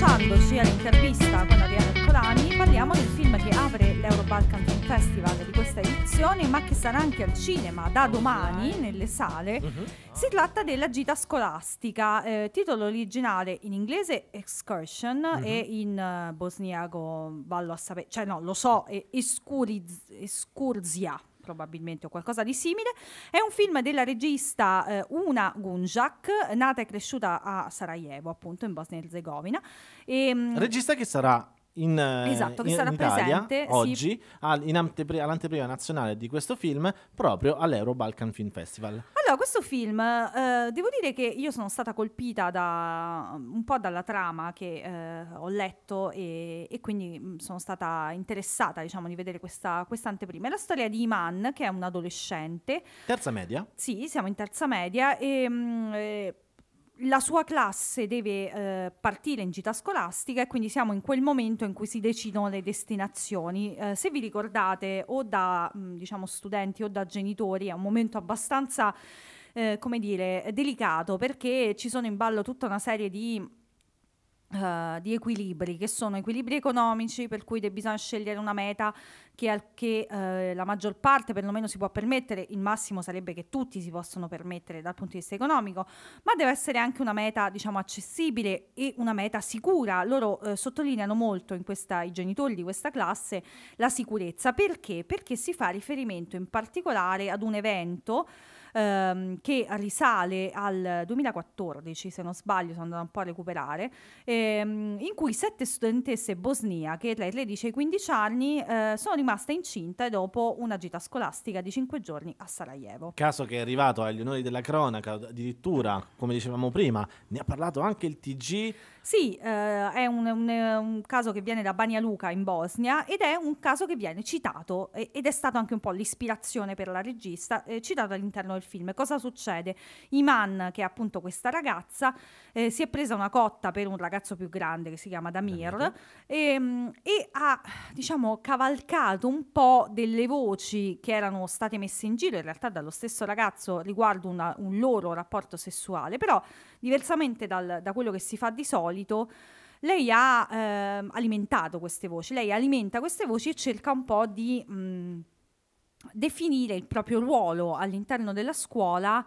riallacciandoci all'intervista con Arianna Colani, parliamo del film che apre l'Eurobalkan Film Festival di questa edizione, ma che sarà anche al cinema da domani nelle sale. Mhm. Si tratta della gita scolastica, eh, titolo originale in inglese Excursion mm-hmm. e in uh, bosniaco, vallo a sapere, cioè no, lo so, è Escuriz- Escurzia probabilmente o qualcosa di simile. È un film della regista eh, Una Gunjak, nata e cresciuta a Sarajevo, appunto in Bosnia e Herzegovina. Ehm, regista che sarà in, esatto, che in, sarà in Italia presente oggi sì. all'anteprima, all'anteprima nazionale di questo film proprio all'Euro Balkan Film Festival. Allora, questo film, eh, devo dire che io sono stata colpita da, un po' dalla trama che eh, ho letto e, e, quindi mm, sono stata interessata, diciamo, di vedere questa, questa anteprima. È la storia di Iman, che è un adolescente. Terza media? Sì, siamo in terza media e... Mh, mm, eh, la sua classe deve eh, partire in gita scolastica e quindi siamo in quel momento in cui si decidono le destinazioni. Eh, se vi ricordate o da mm, diciamo, studenti o da genitori è un momento abbastanza eh, come dire, delicato perché ci sono in ballo tutta una serie di Uh, di equilibri, che sono equilibri economici, per cui bisogna scegliere una meta che, al, che uh, la maggior parte perlomeno si può permettere, il massimo sarebbe che tutti si possono permettere dal punto di vista economico, ma deve essere anche una meta diciamo accessibile e una meta sicura. Loro uh, sottolineano molto questa, i genitori di questa classe la sicurezza. Perché? Perché si fa riferimento in particolare ad un evento ehm, che risale al 2014, se non sbaglio, sono andata un po' a recuperare, ehm, in cui sette studentesse bosniache tra i 13 e i 15 anni eh, sono rimaste incinte dopo una gita scolastica di 5 giorni a Sarajevo. Caso che è arrivato agli onori della cronaca, addirittura, come dicevamo prima, ne ha parlato anche il TG. Sì, eh, è un, un, un, caso che viene da Banja Luka in Bosnia ed è un caso che viene citato ed è stato anche un po' l'ispirazione per la regista, eh, citato all'interno al film. Cosa succede? Iman, che è appunto questa ragazza, eh, si è presa una cotta per un ragazzo più grande che si chiama Damir e, ehm, e, ha, diciamo, cavalcato un po' delle voci che erano state messe in giro in realtà dallo stesso ragazzo riguardo una, un loro rapporto sessuale, però diversamente dal, da quello che si fa di solito lei ha eh, alimentato queste voci, lei alimenta queste voci e cerca un po' di mh, definire il proprio ruolo all'interno della scuola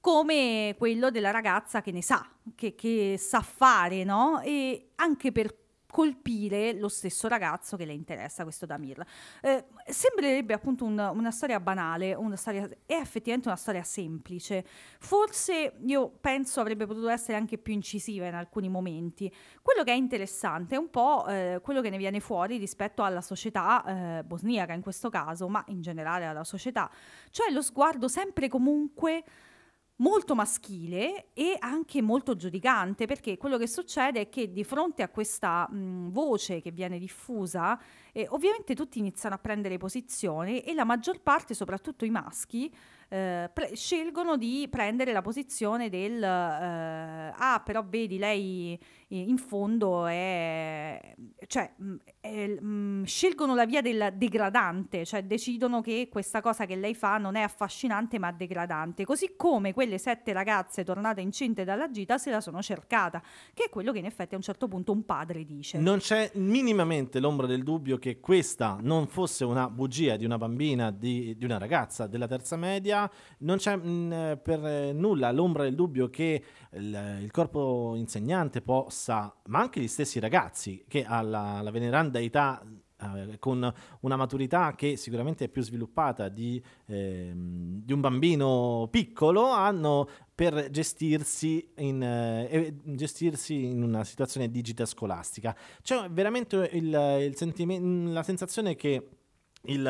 come quello della ragazza che ne sa, che, che sa fare, no? E anche per colpire lo stesso ragazzo che le interessa, questo Damir. Eh, sembrerebbe appunto un, una storia banale, una storia, è effettivamente una storia semplice. Forse io penso avrebbe potuto essere anche più incisiva in alcuni momenti. Quello che è interessante è un po' eh, quello che ne viene fuori rispetto alla società eh, bosniaca in questo caso, ma in generale alla società, cioè lo sguardo sempre comunque molto maschile e anche molto giudicante, perché quello che succede è che di fronte a questa mh, voce che viene diffusa, eh, ovviamente tutti iniziano a prendere posizione e la maggior parte, soprattutto i maschi, eh, pre- scelgono di prendere la posizione del eh, però vedi lei eh, in fondo è, cioè, mm, è, mm, scelgono la via del degradante, cioè decidono che questa cosa che lei fa non è affascinante ma degradante, così come quelle sette ragazze tornate incinte dalla gita se la sono cercata, che è quello che in effetti a un certo punto un padre dice. Non c'è minimamente l'ombra del dubbio che questa non fosse una bugia di una bambina, di, di una ragazza della terza media, non c'è mh, mm, per eh, nulla l'ombra del dubbio che il, il corpo corpo insegnante possa, ma anche gli stessi ragazzi che alla, alla veneranda età eh, con una maturità che sicuramente è più sviluppata di, eh, di un bambino piccolo, hanno per gestirsi in, eh, gestirsi in, una situazione digita scolastica. C'è veramente il, il sentime- la sensazione che il,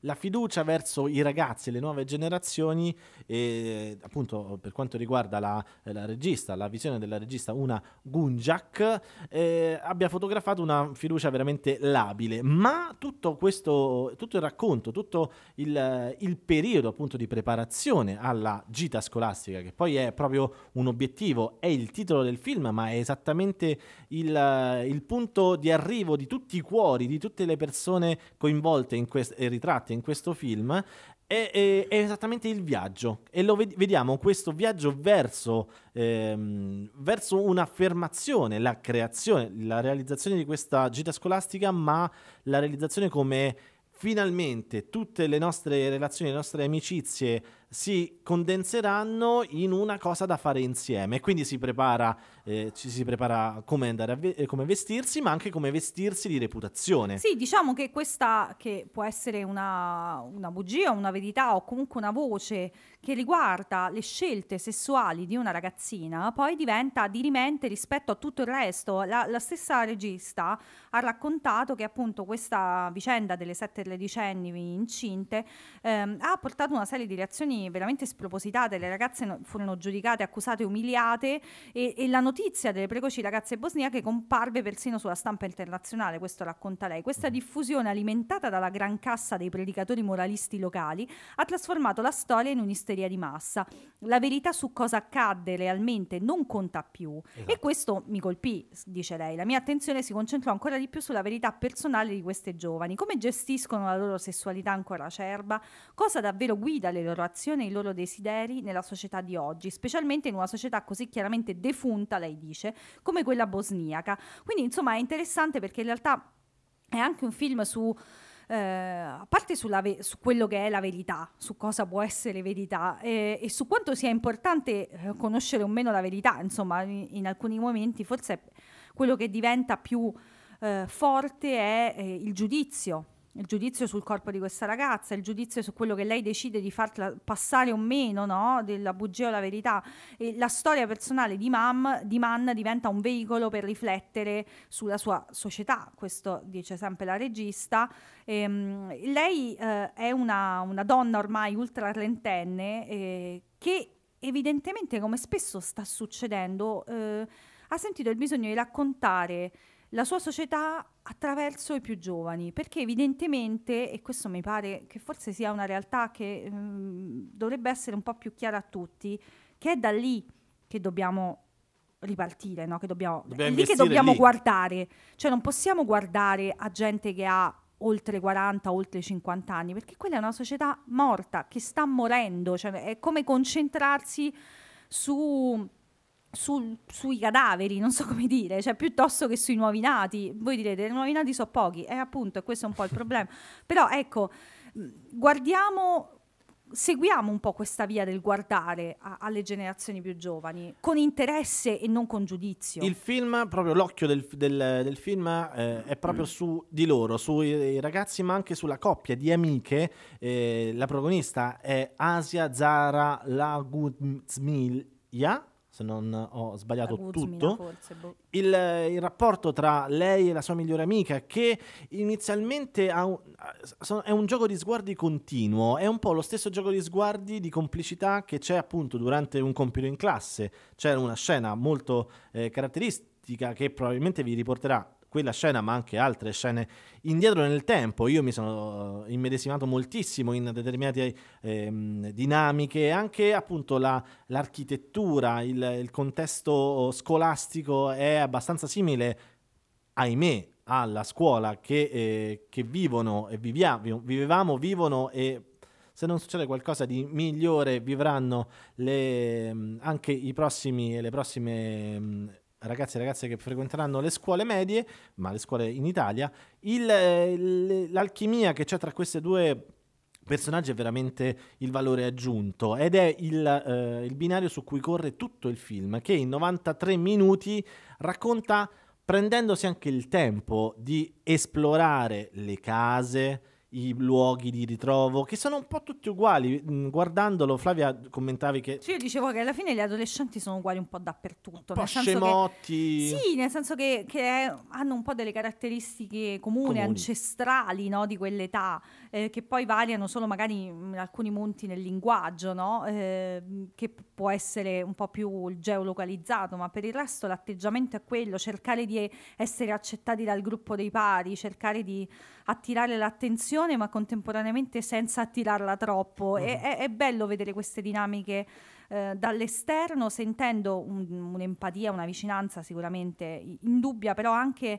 la fiducia verso i ragazzi, le nuove generazioni e appunto per quanto riguarda la, la regista, la visione della regista una Gunjak eh, abbia fotografato una fiducia veramente labile, ma tutto questo, tutto il racconto, tutto il, il periodo appunto di preparazione alla gita scolastica che poi è proprio un obiettivo, è il titolo del film ma è esattamente il, il punto di arrivo di tutti i cuori, di tutte le persone coinvolte in questi eh, ritratti ritratte in questo film è, è, è esattamente il viaggio e lo ved- vediamo questo viaggio verso, ehm, verso un'affermazione, la creazione, la realizzazione di questa gita scolastica, ma la realizzazione come finalmente tutte le nostre relazioni, le nostre amicizie si condenseranno in una cosa da fare insieme. Quindi si prepara, eh, ci si prepara come, ve- eh, come, vestirsi, ma anche come vestirsi di reputazione. Sì, diciamo che questa che può essere una, una bugia, una verità o comunque una voce che riguarda le scelte sessuali di una ragazzina, poi diventa dirimente rispetto a tutto il resto. La, la stessa regista ha raccontato che appunto questa vicenda delle sette tredicenni incinte ehm, ha portato una serie di reazioni veramente spropositate, le ragazze no, furono giudicate, accusate, umiliate e, e, la notizia delle precoci ragazze bosniache comparve persino sulla stampa internazionale, questo racconta lei. Questa mm. diffusione alimentata dalla gran cassa dei predicatori moralisti locali ha trasformato la storia in un'isteria di massa. La verità su cosa accadde realmente non conta più esatto. e questo mi colpì, dice lei. La mia attenzione si concentrò ancora di più sulla verità personale di queste giovani, come gestiscono la loro sessualità ancora acerba, cosa davvero guida le loro azioni soddisfazione i loro desideri nella società di oggi, specialmente in una società così chiaramente defunta, lei dice, come quella bosniaca. Quindi insomma è interessante perché in realtà è anche un film su... Eh, a parte su quello che è la verità, su cosa può essere verità eh, e su quanto sia importante eh, conoscere o meno la verità, insomma in, in alcuni momenti forse quello che diventa più eh, forte è eh, il giudizio il giudizio sul corpo di questa ragazza, il giudizio su quello che lei decide di farla passare o meno, no? della bugia o la verità. E la storia personale di, Mam, di Man diventa un veicolo per riflettere sulla sua società, questo dice sempre la regista. E, ehm, lei eh, è una, una, donna ormai ultra trentenne eh, che evidentemente, come spesso sta succedendo, eh, ha sentito il bisogno di raccontare la sua società attraverso i più giovani, perché evidentemente, e questo mi pare che forse sia una realtà che mh, mm, dovrebbe essere un po' più chiara a tutti, che è da lì che dobbiamo ripartire, no? che dobbiamo, dobbiamo è lì che dobbiamo lì. guardare, cioè non possiamo guardare a gente che ha oltre 40, oltre 50 anni, perché quella è una società morta, che sta morendo, cioè è come concentrarsi su sul, sui cadaveri, non so come dire, cioè piuttosto che sui nuovi nati. Voi direte, i nuovi nati sono pochi, eh, e appunto, questo è un po' il problema. Però ecco, guardiamo, seguiamo un po' questa via del guardare a, alle generazioni più giovani, con interesse e non con giudizio. Il film, proprio l'occhio del, del, del film eh, è proprio mm. su di loro, sui ragazzi, ma anche sulla coppia di amiche. Eh, la protagonista è Asia Zara Laguzmilja se non ho sbagliato Aguzmina, tutto, forse, boh. il, il, rapporto tra lei e la sua migliore amica che inizialmente un, è un gioco di sguardi continuo, è un po' lo stesso gioco di sguardi di complicità che c'è appunto durante un compito in classe, c'è una scena molto eh, caratteristica che probabilmente vi riporterà quella scena, ma anche altre scene indietro nel tempo. Io mi sono eh, immedesimato moltissimo in determinate ehm, dinamiche, anche appunto la, l'architettura, il, il contesto scolastico è abbastanza simile, ahimè, alla scuola che, eh, che vivono e viviamo, vivevamo, vivono e se non succede qualcosa di migliore vivranno le, ehm, anche i prossimi, le prossime ehm, ragazzi e ragazze che frequenteranno le scuole medie, ma le scuole in Italia, l'alchimia che c'è tra queste due personaggi è veramente il valore aggiunto ed è il, eh, il binario su cui corre tutto il film, che in 93 minuti racconta prendendosi anche il tempo di esplorare le case, i luoghi di ritrovo, che sono un po' tutti uguali. Mm, guardandolo, Flavia commentavi che. Sì, io dicevo che alla fine gli adolescenti sono uguali un po' dappertutto. Un po' scemotti. Che, sì, nel senso che, che, hanno un po' delle caratteristiche comune, comuni, ancestrali no, di quell'età, eh, che poi variano solo magari in alcuni monti nel linguaggio, no? eh, che può essere un po' più geolocalizzato, ma per il resto l'atteggiamento è quello: cercare di essere accettati dal gruppo dei pari, cercare di attirare l'attenzione attenzione ma contemporaneamente senza attirarla troppo. Mm. Mm-hmm. E, è, è, bello vedere queste dinamiche eh, dall'esterno, sentendo un, un'empatia, una vicinanza sicuramente indubbia, però anche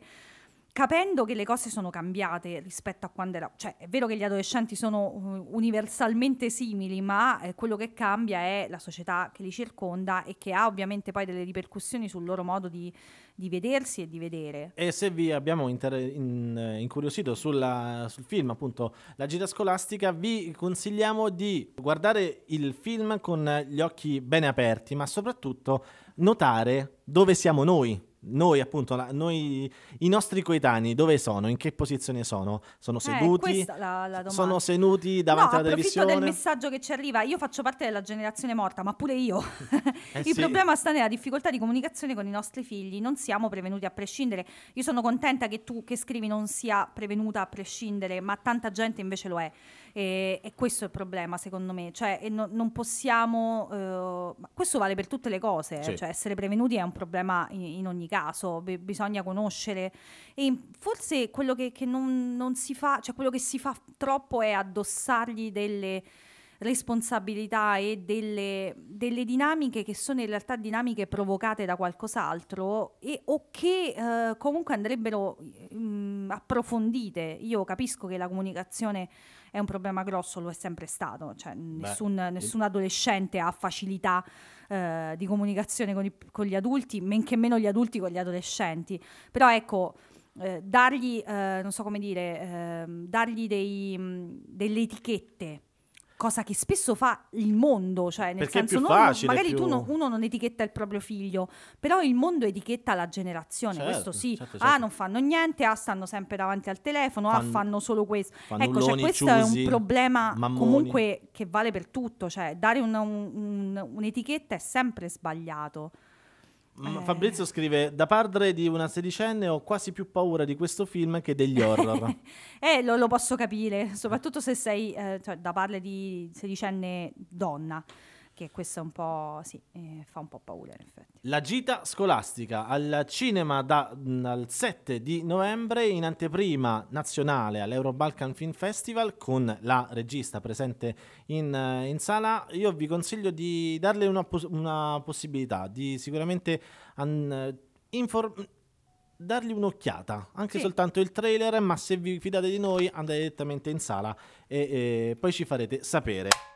capendo che le cose sono cambiate rispetto a quando era, cioè è vero che gli adolescenti sono uh, universalmente simili, ma eh, quello che cambia è la società che li circonda e che ha ovviamente poi delle ripercussioni sul loro modo di, di vedersi e di vedere. E se vi abbiamo inter- in, eh, incuriosito sulla, sul film, appunto, La gita scolastica, vi consigliamo di guardare il film con gli occhi bene aperti, ma soprattutto notare dove siamo noi noi, appunto, la, noi, i nostri coetanei dove sono? In che posizione sono? Sono eh, seduti? Eh, la, la sono seduti davanti no, alla televisione? del messaggio che ci arriva. Io faccio parte della generazione morta, ma pure io. Eh Il sì. problema sta nella difficoltà di comunicazione con i nostri figli. Non siamo prevenuti a prescindere. Io sono contenta che tu che scrivi non sia prevenuta a prescindere, ma tanta gente invece lo è. E, e, questo è il problema, secondo me. Cioè, no, non possiamo. Eh, questo vale per tutte le cose. Eh. Sì. Cioè, essere prevenuti è un problema in, in ogni caso, be- bisogna conoscere. E forse quello che, che non, non, si fa, cioè quello che si fa troppo è addossargli delle responsabilità e delle, delle, dinamiche che sono in realtà dinamiche provocate da qualcos'altro e, o che eh, comunque andrebbero mh, mm, approfondite. Io capisco che la comunicazione è un problema grosso, lo è sempre stato, cioè, nessun, Beh, nessun, adolescente ha facilità eh, di comunicazione con, i, con, gli adulti, men che meno gli adulti con gli adolescenti. Però ecco, eh, dargli, eh, so come dire, ehm, dargli dei, mh, mm, delle etichette cosa che spesso fa il mondo, cioè nel Perché senso non, facile, magari più... tu no, uno non etichetta il proprio figlio, però il mondo etichetta la generazione, certo, questo sì, certo, ah, certo. ah non fanno niente, ah stanno sempre davanti al telefono, ah, Fan... ah fanno solo questo. Ecco, cioè, questo ciusi, è un problema mammoni. comunque che vale per tutto, cioè dare un, un, un, un'etichetta è sempre sbagliato. Mm, eh. Fabrizio scrive: Da padre di una sedicenne ho quasi più paura di questo film che degli horror. eh, lo, lo, posso capire, soprattutto se sei eh, cioè, da padre di sedicenne donna che questa un po' sì, eh, fa un po' paura in effetti. La gita scolastica al cinema da, dal mm, 7 di novembre in anteprima nazionale all'Euro Balkan Film Festival con la regista presente in, eh, in sala, io vi consiglio di darle una, pos- una possibilità, di sicuramente an- inform- dargli un'occhiata, anche sì. soltanto il trailer, ma se vi fidate di noi andate direttamente in sala e, e poi ci farete sapere.